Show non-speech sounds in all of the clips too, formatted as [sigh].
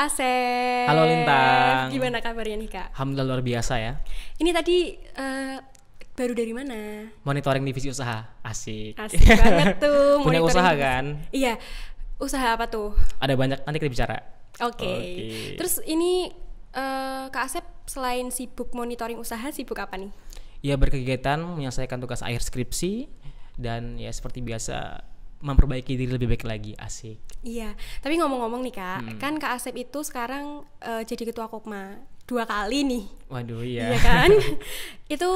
Asep. Halo Lintang. Gimana kabarnya nih Kak? Alhamdulillah luar biasa ya. Ini tadi uh, baru dari mana? Monitoring divisi usaha. Asik. Asik banget tuh. [laughs] Punya usaha kan? Iya. Usaha apa tuh? Ada banyak nanti kita bicara. Oke. Okay. Okay. Terus ini uh, Kak Asep selain sibuk monitoring usaha sibuk apa nih? Iya berkegiatan menyelesaikan tugas akhir skripsi dan ya seperti biasa memperbaiki diri lebih baik lagi asik iya tapi ngomong-ngomong nih kak hmm. kan kak Asep itu sekarang uh, jadi ketua kokma dua kali nih waduh iya iya kan [laughs] itu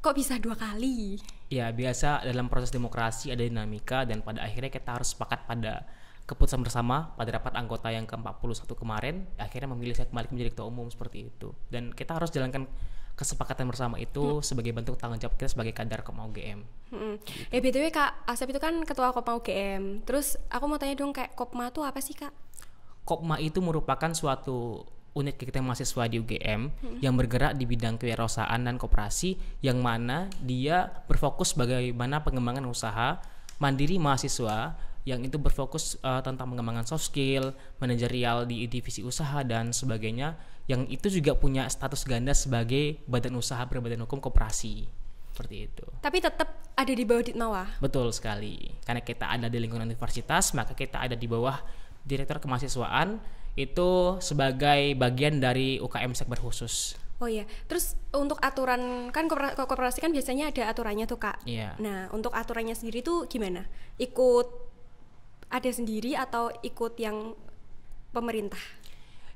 kok bisa dua kali ya biasa dalam proses demokrasi ada dinamika dan pada akhirnya kita harus sepakat pada keputusan bersama pada rapat anggota yang ke-41 kemarin akhirnya memilih saya kembali menjadi ketua umum seperti itu dan kita harus jalankan kesepakatan bersama itu hmm. sebagai bentuk tanggung jawab kita sebagai Kader Kopma UGM. Hmm. Gitu. Ya btw kak Asep itu kan ketua Kopma UGM. Terus aku mau tanya dong kayak Kopma itu apa sih kak? Kopma itu merupakan suatu unit kegiatan mahasiswa di UGM hmm. yang bergerak di bidang kewirausahaan dan kooperasi yang mana dia berfokus bagaimana pengembangan usaha mandiri mahasiswa yang itu berfokus uh, tentang pengembangan soft skill, manajerial di divisi usaha dan sebagainya, yang itu juga punya status ganda sebagai badan usaha berbadan hukum koperasi. Seperti itu. Tapi tetap ada di bawah Ditnawa. Betul sekali. Karena kita ada di lingkungan universitas, maka kita ada di bawah Direktur Kemahasiswaan itu sebagai bagian dari UKM Sekber khusus. Oh iya, terus untuk aturan kan koperasi kan biasanya ada aturannya tuh kak. Iya. Nah untuk aturannya sendiri tuh gimana? Ikut ada sendiri atau ikut yang pemerintah?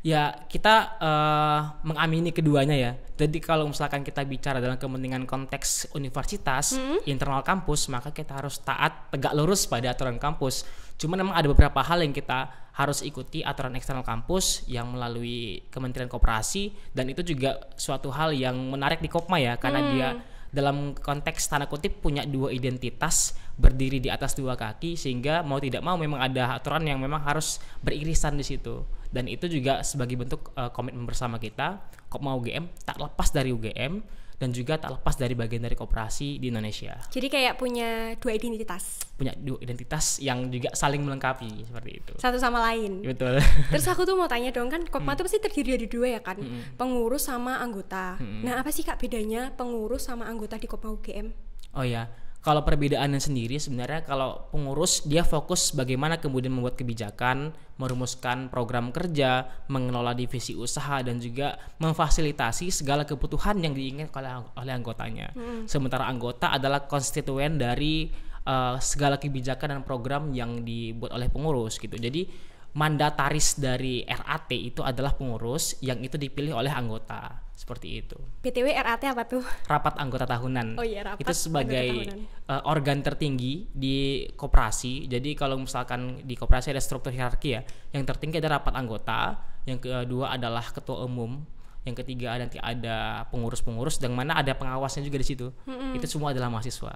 Ya kita uh, mengamini keduanya ya. Jadi kalau misalkan kita bicara dalam kepentingan konteks universitas hmm? internal kampus, maka kita harus taat tegak lurus pada aturan kampus. Cuma memang ada beberapa hal yang kita harus ikuti aturan eksternal kampus yang melalui Kementerian Kooperasi dan itu juga suatu hal yang menarik di Kopma ya, karena mm. dia dalam konteks tanda kutip punya dua identitas berdiri di atas dua kaki sehingga mau tidak mau memang ada aturan yang memang harus beririsan di situ dan itu juga sebagai bentuk uh, komitmen bersama kita kok mau UGM tak lepas dari UGM dan juga tak lepas dari bagian dari kooperasi di Indonesia. Jadi kayak punya dua identitas. Punya dua identitas yang juga saling melengkapi seperti itu. Satu sama lain. Betul. Terus aku tuh mau tanya dong kan Kopma hmm. itu pasti terdiri dari dua ya kan, hmm. pengurus sama anggota. Hmm. Nah apa sih kak bedanya pengurus sama anggota di Kopma UGM? Oh ya kalau perbedaannya sendiri sebenarnya kalau pengurus dia fokus bagaimana kemudian membuat kebijakan, merumuskan program kerja, mengelola divisi usaha dan juga memfasilitasi segala kebutuhan yang diinginkan oleh, anggotanya. Hmm. Sementara anggota adalah konstituen dari uh, segala kebijakan dan program yang dibuat oleh pengurus gitu. Jadi mandataris dari RAT itu adalah pengurus yang itu dipilih oleh anggota seperti itu. PTW RAT apa tuh? Rapat anggota tahunan. Oh iya rapat. Itu sebagai uh, organ tertinggi di koperasi. Jadi kalau misalkan di koperasi ada struktur hierarki ya, yang tertinggi ada rapat anggota, yang kedua adalah ketua umum, yang ketiga nanti ada pengurus-pengurus, dan mana ada pengawasnya juga di situ. Mm -hmm. Itu semua adalah mahasiswa.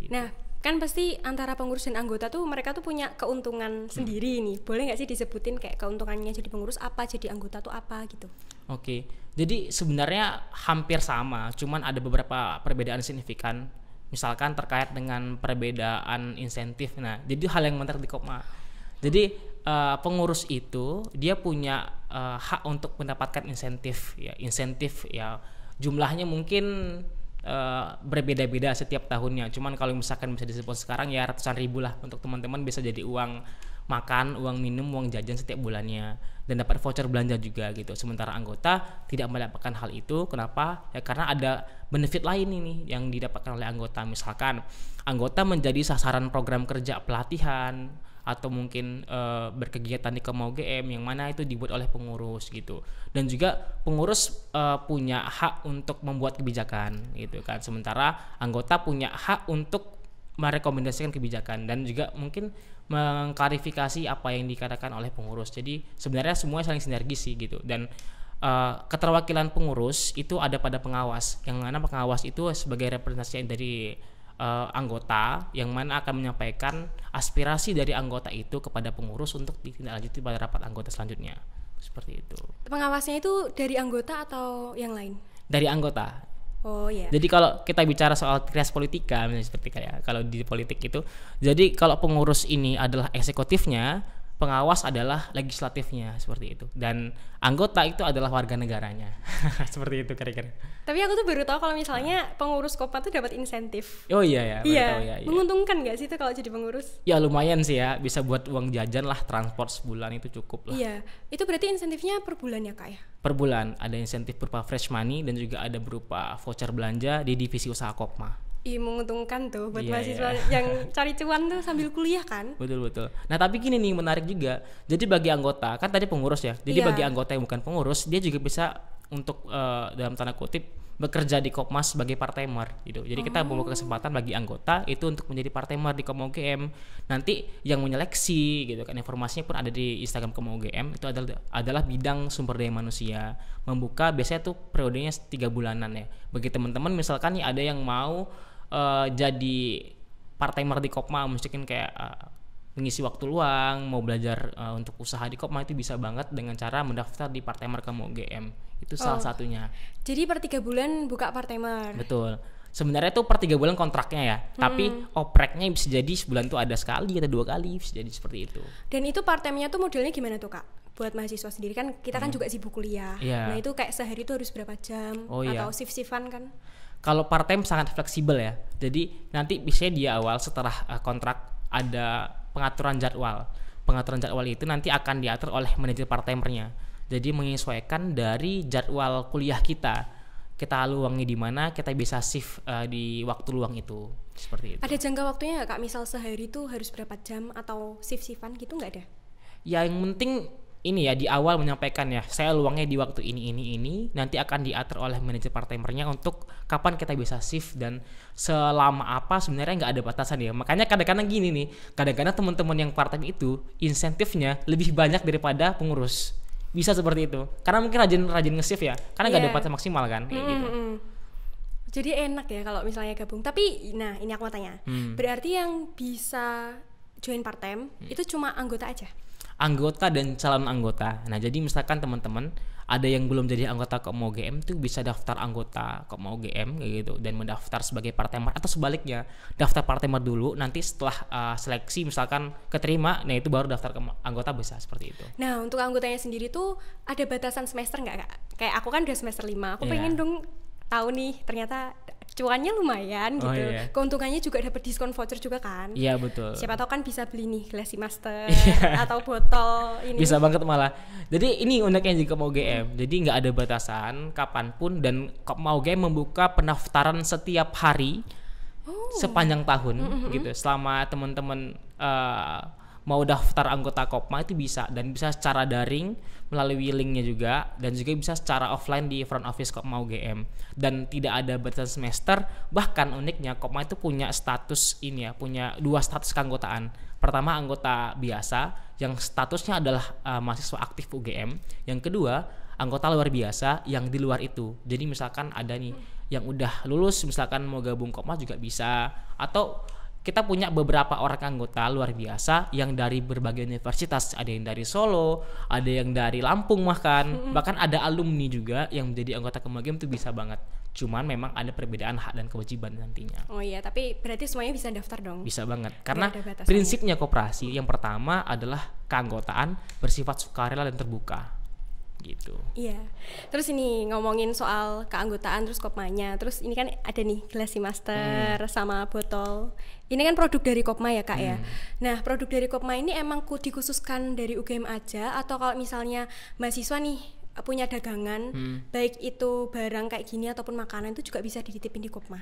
Gitu. Nah kan pasti antara pengurus dan anggota tuh mereka tuh punya keuntungan hmm. sendiri nih boleh nggak sih disebutin kayak keuntungannya jadi pengurus apa jadi anggota tuh apa gitu oke okay. jadi sebenarnya hampir sama cuman ada beberapa perbedaan signifikan misalkan terkait dengan perbedaan insentif nah jadi hal yang menarik di Kopma jadi uh, pengurus itu dia punya uh, hak untuk mendapatkan insentif ya insentif ya jumlahnya mungkin Eh, berbeda-beda setiap tahunnya. Cuman kalau misalkan bisa disebut sekarang ya ratusan ribu lah untuk teman-teman bisa jadi uang makan, uang minum, uang jajan setiap bulannya dan dapat voucher belanja juga gitu. Sementara anggota tidak mendapatkan hal itu. Kenapa? Ya karena ada benefit lain ini yang didapatkan oleh anggota. Misalkan anggota menjadi sasaran program kerja pelatihan, atau mungkin uh, berkegiatan di Kemau GM yang mana itu dibuat oleh pengurus gitu dan juga pengurus uh, punya hak untuk membuat kebijakan gitu kan sementara anggota punya hak untuk merekomendasikan kebijakan dan juga mungkin mengklarifikasi apa yang dikatakan oleh pengurus jadi sebenarnya semuanya saling sinergi sih gitu dan uh, keterwakilan pengurus itu ada pada pengawas yang mana pengawas itu sebagai representasi dari uh, anggota yang mana akan menyampaikan aspirasi dari anggota itu kepada pengurus untuk ditindaklanjuti pada rapat anggota selanjutnya seperti itu. Pengawasnya itu dari anggota atau yang lain? Dari anggota. Oh ya. Jadi kalau kita bicara soal trias politika misalnya seperti kayak kalau di politik itu, jadi kalau pengurus ini adalah eksekutifnya, pengawas adalah legislatifnya seperti itu dan anggota itu adalah warga negaranya [laughs] seperti itu kira-kira. Tapi aku tuh baru tahu kalau misalnya pengurus kopa tuh dapat insentif. Oh iya ya. Iya. Tahu, ya, Menguntungkan nggak sih itu kalau jadi pengurus? Ya lumayan sih ya bisa buat uang jajan lah transport sebulan itu cukup lah. Iya itu berarti insentifnya per bulan ya kak ya? Per bulan ada insentif berupa fresh money dan juga ada berupa voucher belanja di divisi usaha kopma. Ih, menguntungkan tuh buat yeah, mahasiswa yeah. yang cari cuan tuh sambil kuliah kan. Betul betul. Nah tapi gini nih menarik juga. Jadi bagi anggota kan tadi pengurus ya. Jadi yeah. bagi anggota yang bukan pengurus dia juga bisa untuk uh, dalam tanda kutip bekerja di Kopmas sebagai part-timer gitu. Jadi oh. kita membuka kesempatan bagi anggota itu untuk menjadi part-timer di Koma UGM. Nanti yang menyeleksi gitu kan informasinya pun ada di Instagram Koma UGM itu adalah adalah bidang sumber daya manusia. Membuka biasanya tuh periodenya tiga bulanan ya. Bagi teman-teman misalkan nih ada yang mau uh, jadi partai di Kopma mungkin kayak uh, mengisi waktu luang mau belajar uh, untuk usaha di Kopma itu bisa banget dengan cara mendaftar di Partai timer kamu GM itu oh. salah satunya jadi per tiga bulan buka Partai timer betul sebenarnya itu per tiga bulan kontraknya ya hmm. tapi opreknya bisa jadi sebulan itu ada sekali atau dua kali bisa jadi seperti itu dan itu part time-nya tuh modelnya gimana tuh kak buat mahasiswa sendiri kan kita kan hmm. kan juga sibuk kuliah. Yeah. Nah, itu kayak sehari itu harus berapa jam oh, iya. atau yeah. shift-shiftan kan? Kalau part time sangat fleksibel ya. Jadi nanti bisa di awal setelah uh, kontrak ada pengaturan jadwal. Pengaturan jadwal itu nanti akan diatur oleh manajer part timernya. Jadi menyesuaikan dari jadwal kuliah kita. Kita luangnya di mana, kita bisa shift uh, di waktu luang itu. Seperti itu. Ada jangka waktunya nggak Kak? Misal sehari itu harus berapa jam atau shift-shiftan gitu nggak ada? Ya yang penting ini ya di awal menyampaikan ya saya luangnya di waktu ini ini ini nanti akan diatur oleh manajer part timernya untuk kapan kita bisa shift dan selama apa sebenarnya nggak ada batasan ya makanya kadang-kadang gini nih kadang-kadang teman-teman yang part time itu insentifnya lebih banyak daripada pengurus bisa seperti itu karena mungkin rajin-rajin nge-shift ya karena nggak yeah. ada iya. batasan maksimal kan kayak mm -hmm. gitu jadi enak ya kalau misalnya gabung tapi nah ini aku mau tanya hmm. berarti yang bisa join part time hmm. itu cuma anggota aja anggota dan calon anggota nah jadi misalkan teman-teman ada yang belum jadi anggota kok mau GM tuh bisa daftar anggota kok mau GM gitu dan mendaftar sebagai partemer atau sebaliknya daftar partemer dulu nanti setelah uh, seleksi misalkan keterima nah itu baru daftar ke anggota bisa seperti itu nah untuk anggotanya sendiri tuh ada batasan semester nggak kak kayak aku kan udah semester 5 aku yeah. pengen dong tahu nih ternyata cuannya lumayan oh, gitu. iya. Keuntungannya juga dapat diskon voucher juga kan. Iya betul. Siapa tahu kan bisa beli nih Glassy Master [laughs] iya. atau botol ini. Bisa banget malah. Jadi ini uniknya jika mau GM. Hmm. Jadi nggak ada batasan kapanpun dan kok mau GM membuka pendaftaran setiap hari oh. sepanjang tahun mm -hmm. gitu. Selama teman-teman uh, mau daftar anggota Kopma itu bisa dan bisa secara daring melalui linknya juga dan juga bisa secara offline di front office Kopma UGM dan tidak ada batasan semester bahkan uniknya Kopma itu punya status ini ya punya dua status keanggotaan pertama anggota biasa yang statusnya adalah uh, mahasiswa aktif UGM yang kedua anggota luar biasa yang di luar itu jadi misalkan ada nih yang udah lulus misalkan mau gabung Kopma juga bisa atau kita punya beberapa orang anggota luar biasa yang dari berbagai universitas ada yang dari Solo ada yang dari Lampung bahkan bahkan ada alumni juga yang menjadi anggota Kemagem itu bisa banget cuman memang ada perbedaan hak dan kewajiban nantinya oh iya tapi berarti semuanya bisa daftar dong bisa banget karena prinsipnya koperasi yang pertama adalah keanggotaan bersifat sukarela dan terbuka gitu. Iya. Terus ini ngomongin soal keanggotaan terus Kopmanya. Terus ini kan ada nih Glassy Master hmm. sama botol. Ini kan produk dari Kopma ya, Kak ya? hmm. ya. Nah, produk dari Kopma ini emang dikhususkan dari UGM aja atau kalau misalnya mahasiswa nih punya dagangan, hmm. baik itu barang kayak gini ataupun makanan itu juga bisa dititipin di Kopma.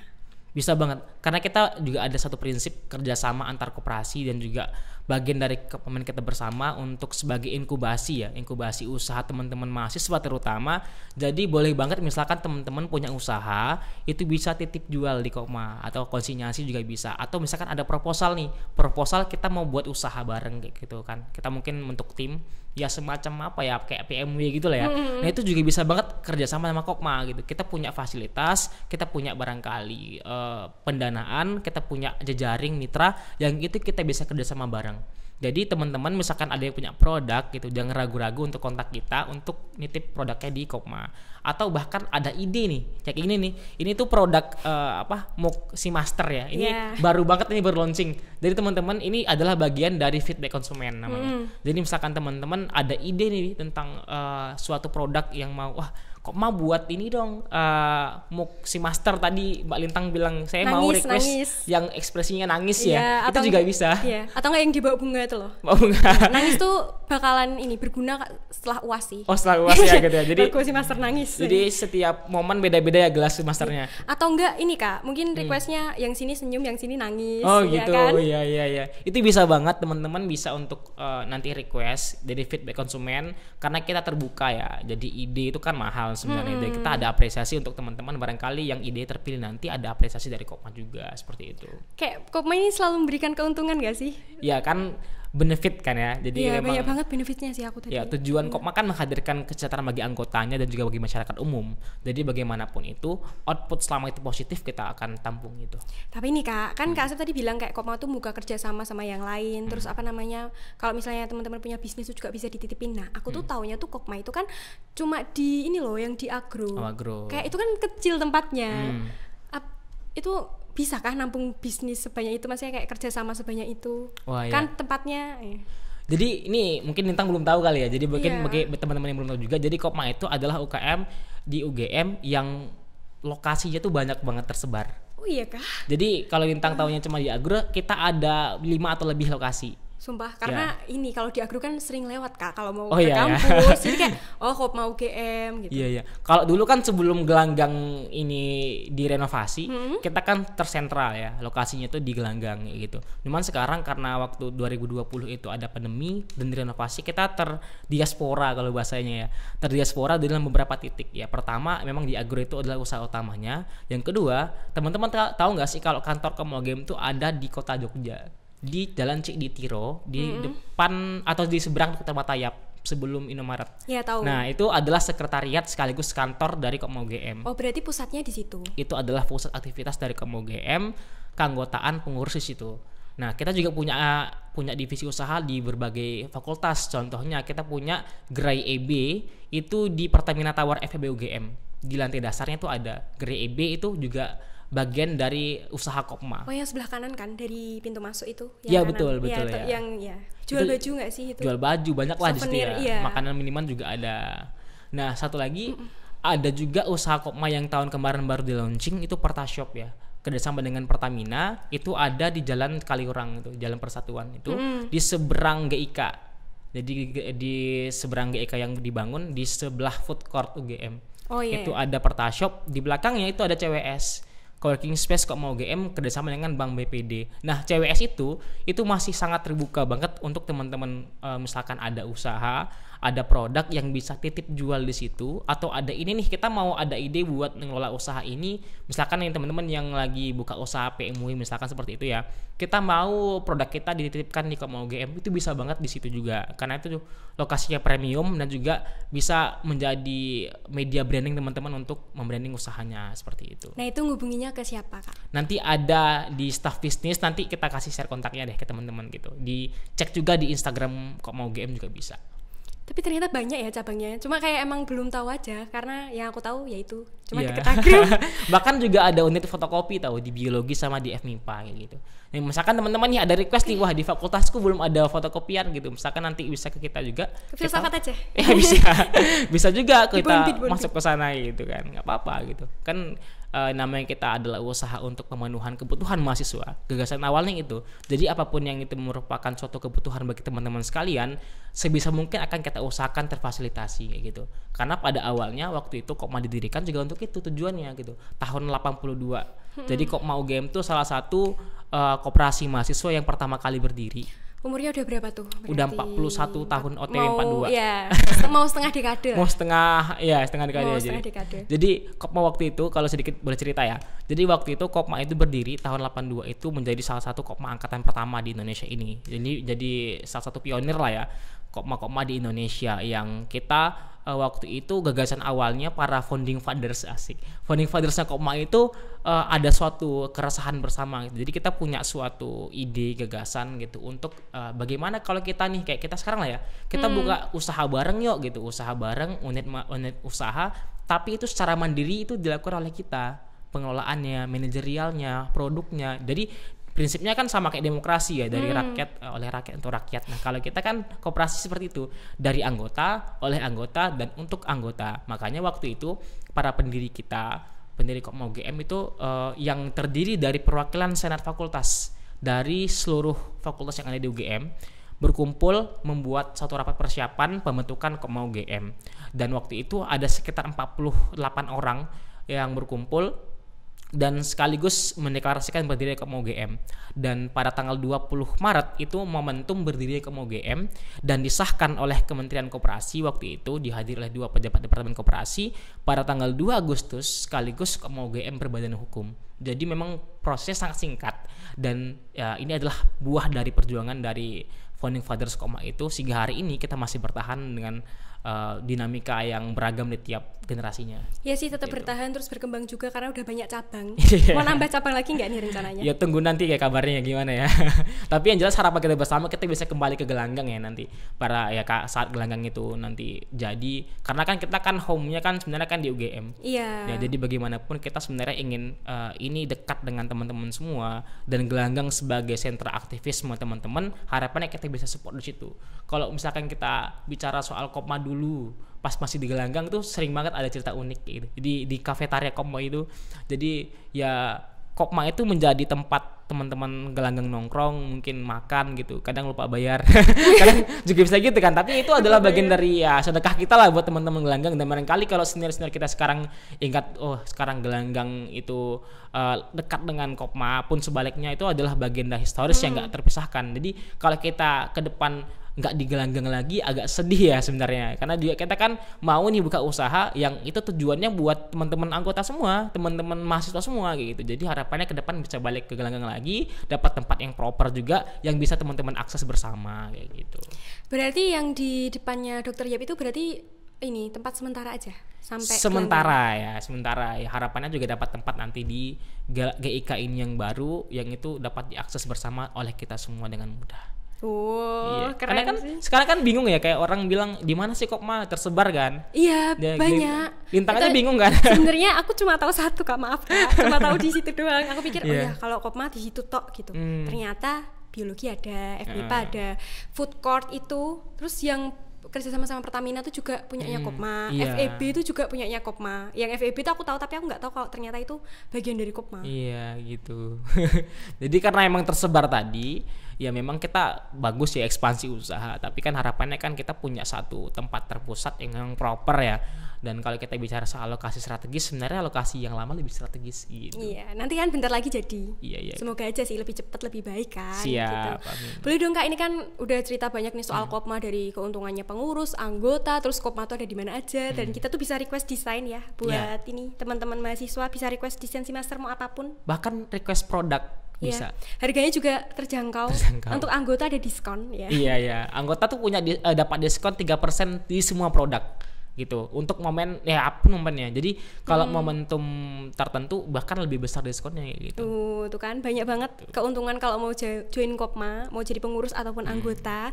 Bisa banget. Karena kita juga ada satu prinsip kerjasama antar koperasi dan juga bagian dari pemain kita bersama untuk sebagai inkubasi ya, inkubasi usaha teman-teman mahasiswa terutama. Jadi boleh banget misalkan teman-teman punya usaha itu bisa titip jual di Kokma atau konsinyasi juga bisa atau misalkan ada proposal nih, proposal kita mau buat usaha bareng gitu kan. Kita mungkin bentuk tim ya semacam apa ya kayak PMW gitu lah ya. Hmm. Nah, itu juga bisa banget kerjasama sama Kokma gitu. Kita punya fasilitas, kita punya barangkali uh, pendanaan, kita punya jejaring mitra yang itu kita bisa kerjasama bareng jadi teman-teman misalkan ada yang punya produk gitu jangan ragu-ragu untuk kontak kita untuk nitip produknya di Kopma atau bahkan ada ide nih cek ini nih ini tuh produk uh, apa Mok si master ya ini yeah. baru banget ini baru jadi teman-teman ini adalah bagian dari feedback konsumen namanya mm. jadi misalkan teman-teman ada ide nih tentang uh, suatu produk yang mau wah kok mau buat ini dong uh, si master tadi mbak lintang bilang saya nangis, mau request nangis. yang ekspresinya nangis ya, ya itu juga bisa ya. atau enggak yang dibawa bunga itu loh bawa bunga nah, nangis tuh bakalan ini berguna setelah uas sih oh setelah uas ya gitu ya [laughs] jadi aku si master nangis jadi setiap momen beda-beda ya gelas si masternya iya. atau enggak ini kak mungkin hmm. requestnya hmm. yang sini senyum yang sini nangis oh ya gitu kan? iya iya iya itu bisa banget teman-teman bisa untuk uh, nanti request dari feedback konsumen karena kita terbuka ya jadi ide itu kan mahal sebenarnya. -hmm. Kita ada apresiasi untuk teman-teman barangkali yang ide terpilih nanti ada apresiasi dari Kopma juga seperti itu. Kayak Kopma ini selalu memberikan keuntungan gak sih? Iya kan benefit kan ya. Jadi ya, banyak banget benefitnya sih aku tadi. Ya, tujuan kok makan menghadirkan kesejahteraan bagi anggotanya dan juga bagi masyarakat umum. Jadi bagaimanapun itu output selama itu positif kita akan tampung itu. Tapi ini Kak, kan hmm. Kak Asep tadi bilang kayak Kopma tuh muka kerja sama sama yang lain, hmm. terus apa namanya? Kalau misalnya teman-teman punya bisnis itu juga bisa dititipin. Nah, aku tuh hmm. taunya tuh Kopma itu kan cuma di ini loh yang di agro. Oh, agro. Kayak itu kan kecil tempatnya. Hmm. itu bisakah nampung bisnis sebanyak itu maksudnya kayak kerja sama sebanyak itu Wah, iya. kan tempatnya iya. Jadi ini mungkin Nintang belum tahu kali ya. Jadi mungkin bagi iya. teman-teman yang belum tahu juga. Jadi Kopma itu adalah UKM di UGM yang lokasinya tuh banyak banget tersebar. Oh iya kah? Jadi kalau Lintang tahunya cuma di Agro, kita ada lima atau lebih lokasi. Sumpah, ya. karena yeah. ini kalau di agro kan sering lewat kak kalau mau oh, ke yeah, iya. kampus, yeah. jadi kayak [laughs] oh kok mau GM gitu. Iya iya. Kalau dulu kan sebelum gelanggang ini direnovasi, hmm? kita kan tersentral ya lokasinya itu di gelanggang gitu. Cuman sekarang karena waktu 2020 itu ada pandemi dan direnovasi, kita diaspora kalau bahasanya ya, terdiaspora dalam beberapa titik ya. Pertama memang di agro itu adalah usaha utamanya. Yang kedua, teman-teman tahu nggak sih kalau kantor game itu ada di kota Jogja di Jalan Cik Ditiro di mm-hmm. depan atau di seberang Kota Batayap sebelum Indomaret. Iya tahu. Nah itu adalah sekretariat sekaligus kantor dari Komo GM. Oh berarti pusatnya di situ? Itu adalah pusat aktivitas dari Komo GM, keanggotaan pengurus di situ. Nah, kita juga punya punya divisi usaha di berbagai fakultas. Contohnya kita punya Gerai EB itu di Pertamina Tower FEB UGM. Di lantai dasarnya itu ada Gerai EB itu juga bagian dari usaha Kopma. Oh yang sebelah kanan kan dari pintu masuk itu? Yang ya kanan. betul iya, betul ya. ya. Yang ya jual itu, baju nggak sih itu? Jual baju banyak lah di situ ya. Iya. Makanan minuman juga ada. Nah satu lagi mm -mm. ada juga usaha Kopma yang tahun kemarin baru di launching itu Perta Shop ya kerjasama dengan Pertamina itu ada di Jalan Kaliurang itu Jalan Persatuan itu mm. di seberang GIK jadi di seberang GIK yang dibangun di sebelah food court UGM oh, iya, itu iya. ada pertashop di belakangnya itu ada CWS co-working space kok mau GM kerjasama dengan Bank BPD. Nah CWS itu itu masih sangat terbuka banget untuk teman-teman uh, misalkan ada usaha ada produk yang bisa titip jual di situ atau ada ini nih kita mau ada ide buat mengelola usaha ini misalkan yang teman-teman yang lagi buka usaha PMUI misalkan seperti itu ya kita mau produk kita dititipkan di mau GM itu bisa banget di situ juga karena itu lokasinya premium dan juga bisa menjadi media branding teman-teman untuk membranding usahanya seperti itu. Nah itu ngubunginya ke siapa kak? Nanti ada di staff bisnis nanti kita kasih share kontaknya deh ke teman-teman gitu dicek juga di Instagram mau GM juga bisa tapi ternyata banyak ya cabangnya cuma kayak emang belum tahu aja karena yang aku tahu yaitu cuma yeah. deket [laughs] bahkan juga ada unit fotokopi tahu di biologi sama di FMIPA kayak gitu nah, misalkan teman-teman nih ada request nih wah di fakultasku belum ada fotokopian gitu misalkan nanti bisa ke kita juga filsafat aja [laughs] ya bisa [laughs] bisa juga kita masuk ke sana gitu kan nggak apa-apa gitu kan uh, namanya kita adalah usaha untuk pemenuhan kebutuhan mahasiswa. Gagasan awalnya itu. Jadi apapun yang itu merupakan suatu kebutuhan bagi teman-teman sekalian, sebisa mungkin akan kita usahakan terfasilitasi kayak gitu. Karena pada awalnya waktu itu kok mau didirikan juga untuk itu tujuannya gitu. Tahun 82. Hmm. Jadi kok mau game tuh salah satu uh, koperasi mahasiswa yang pertama kali berdiri Umurnya udah berapa tuh? Berarti... Udah 41 tahun OTW mau, 42. Iya, [laughs] mau setengah dekade. mau setengah ya, setengah dekade aja. jadi. Jadi Kopma waktu itu kalau sedikit boleh cerita ya. Jadi waktu itu Kopma itu berdiri tahun 82 itu menjadi salah satu Kopma angkatan pertama di Indonesia ini. Jadi jadi salah satu pionir lah ya Kopma-kopma di Indonesia yang kita uh, waktu itu gagasan awalnya para founding fathers asik founding fathersnya Koma itu uh, ada suatu keresahan bersama gitu. jadi kita punya suatu ide gagasan gitu untuk uh, bagaimana kalau kita nih kayak kita sekarang lah ya kita hmm. buka usaha bareng yuk gitu usaha bareng unit unit usaha tapi itu secara mandiri itu dilakukan oleh kita pengelolaannya, manajerialnya, produknya. Jadi prinsipnya kan sama kayak demokrasi ya dari hmm. rakyat eh, oleh rakyat untuk rakyat. Nah, kalau kita kan kooperasi seperti itu, dari anggota oleh anggota dan untuk anggota. Makanya waktu itu para pendiri kita, pendiri mau GM itu uh, yang terdiri dari perwakilan senat fakultas dari seluruh fakultas yang ada di UGM berkumpul membuat satu rapat persiapan pembentukan Komau GM dan waktu itu ada sekitar 48 orang yang berkumpul dan sekaligus mendeklarasikan berdiri ke GM. Dan pada tanggal 20 Maret itu momentum berdiri ke GM dan disahkan oleh Kementerian Koperasi waktu itu dihadiri oleh dua pejabat Departemen Koperasi pada tanggal 2 Agustus sekaligus ke GM berbadan hukum. Jadi memang proses sangat singkat dan ya, ini adalah buah dari perjuangan dari founding fathers Koma itu sehingga hari ini kita masih bertahan dengan uh, dinamika yang beragam di tiap generasinya. Ya sih tetap gitu. bertahan terus berkembang juga karena udah banyak cabang. [laughs] Iya. Mau nambah cabang lagi nggak nih rencananya? ya tunggu nanti kayak kabarnya gimana ya. [laughs] Tapi yang jelas harapan kita bersama kita bisa kembali ke gelanggang ya nanti para ya kak saat gelanggang itu nanti jadi karena kan kita kan home-nya kan sebenarnya kan di UGM. Iya. Ya jadi bagaimanapun kita sebenarnya ingin uh, ini dekat dengan teman-teman semua dan gelanggang sebagai sentra aktivisme teman-teman harapannya kita kita bisa support di situ. Kalau misalkan kita bicara soal Kopma dulu, pas masih di gelanggang tuh sering banget ada cerita unik gitu. Jadi di kafetaria Kopma itu, jadi ya Kokma itu menjadi tempat teman-teman gelanggang nongkrong mungkin makan gitu kadang lupa bayar [laughs] kadang juga bisa gitu kan tapi itu adalah bagian dari ya sedekah kita lah buat teman-teman gelanggang dan barangkali kalau senior-senior kita sekarang ingat oh sekarang gelanggang itu uh, dekat dengan Kopma pun sebaliknya itu adalah bagian dari historis hmm. yang nggak terpisahkan jadi kalau kita ke depan nggak digelanggang lagi agak sedih ya sebenarnya karena juga kita kan mau nih buka usaha yang itu tujuannya buat teman-teman anggota semua teman-teman mahasiswa semua gitu jadi harapannya ke depan bisa balik ke gelanggang lagi dapat tempat yang proper juga yang bisa teman-teman akses bersama kayak gitu berarti yang di depannya dokter Yap itu berarti ini tempat sementara aja sampai sementara ya sementara ya harapannya juga dapat tempat nanti di GIK ini yang baru yang itu dapat diakses bersama oleh kita semua dengan mudah Oh, iya. keren Karena kan sih. sekarang kan bingung ya kayak orang bilang di mana sih mah tersebar kan? Iya, ya, banyak. Lintang aja bingung kan? [laughs] Sebenarnya aku cuma tahu satu Kak, maaf Kak. Cuma tahu di situ doang. Aku pikir yeah. oh ya kalau kopma di situ tok gitu. Hmm. Ternyata biologi ada, FBP hmm. Ah. ada, food court itu. Terus yang kerja sama sama Pertamina tuh juga punyanya hmm, Kopma, yeah. FEB itu juga punyanya Kopma. Yang FEB itu aku tahu tapi aku nggak tahu kalau ternyata itu bagian dari Kopma. Iya gitu. [laughs] Jadi karena emang tersebar tadi, ya memang kita bagus ya ekspansi usaha tapi kan harapannya kan kita punya satu tempat terpusat yang proper ya dan kalau kita bicara soal lokasi strategis sebenarnya lokasi yang lama lebih strategis gitu iya nanti kan bentar lagi jadi iya iya semoga aja sih lebih cepat lebih baik kan gitu. siap gitu. boleh dong kak ini kan udah cerita banyak nih soal hmm. kopma dari keuntungannya pengurus anggota terus kopma tuh ada di mana aja hmm. dan kita tuh bisa request desain ya iya. buat yeah. ini teman-teman mahasiswa bisa request desain si master mau apapun bahkan request produk Iya. bisa. Yeah. Harganya juga terjangkau. terjangkau. Untuk anggota ada diskon ya. Iya iya anggota tuh punya di, uh, dapat diskon 3% di semua produk gitu. Untuk momen ya apa momennya. Jadi kalau hmm. momentum tertentu bahkan lebih besar diskonnya gitu. Tuh, tuh kan banyak banget keuntungan kalau mau join Kopma, mau jadi pengurus ataupun hmm. anggota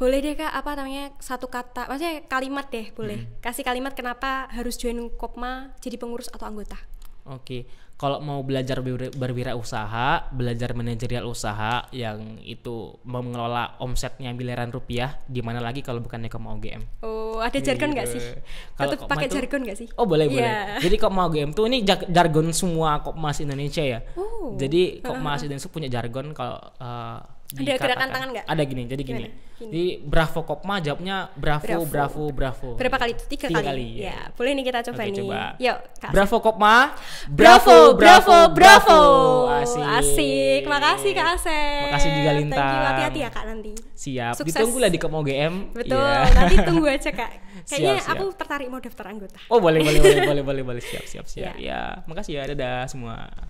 boleh deh kak apa namanya satu kata maksudnya kalimat deh boleh hmm. kasih kalimat kenapa harus join kopma jadi pengurus atau anggota oke okay kalau mau belajar berwirausaha, belajar manajerial usaha yang itu mengelola omsetnya miliaran rupiah, di mana lagi kalau bukan Nekoma OGM? Oh, ada jargon nggak sih? Iya. Kalau pakai jargon nggak sih? Oh, boleh, yeah. boleh. Jadi kok mau OGM tuh ini jargon semua kok Kopmas Indonesia ya. Oh. Jadi kok uh -huh. Indonesia punya jargon kalau uh, ada gerakan tangan nggak? Ada gini, jadi gini. gini. Jadi Bravo Kopma jawabnya bravo, bravo, Bravo, Bravo. Berapa kali? Tiga, Tiga kali. kali. Ya. ya, boleh nih kita coba Oke, nih. Coba. Yuk, kasih. Bravo Kopma. Bravo, Bravo, Bravo. bravo. Asik. Asik. Makasih Kak Asep. Makasih juga Lintang. Thank you. Hati-hati ya Kak nanti. Siap. Sukses. lah di Kopma GM. Betul. Yeah. Nanti tunggu aja Kak. [laughs] Kayaknya siap, siap. aku tertarik mau daftar anggota. Oh, boleh, boleh, boleh, boleh, boleh, boleh. Siap, siap, siap. [laughs] Ya, ya. makasih ya. Dadah semua.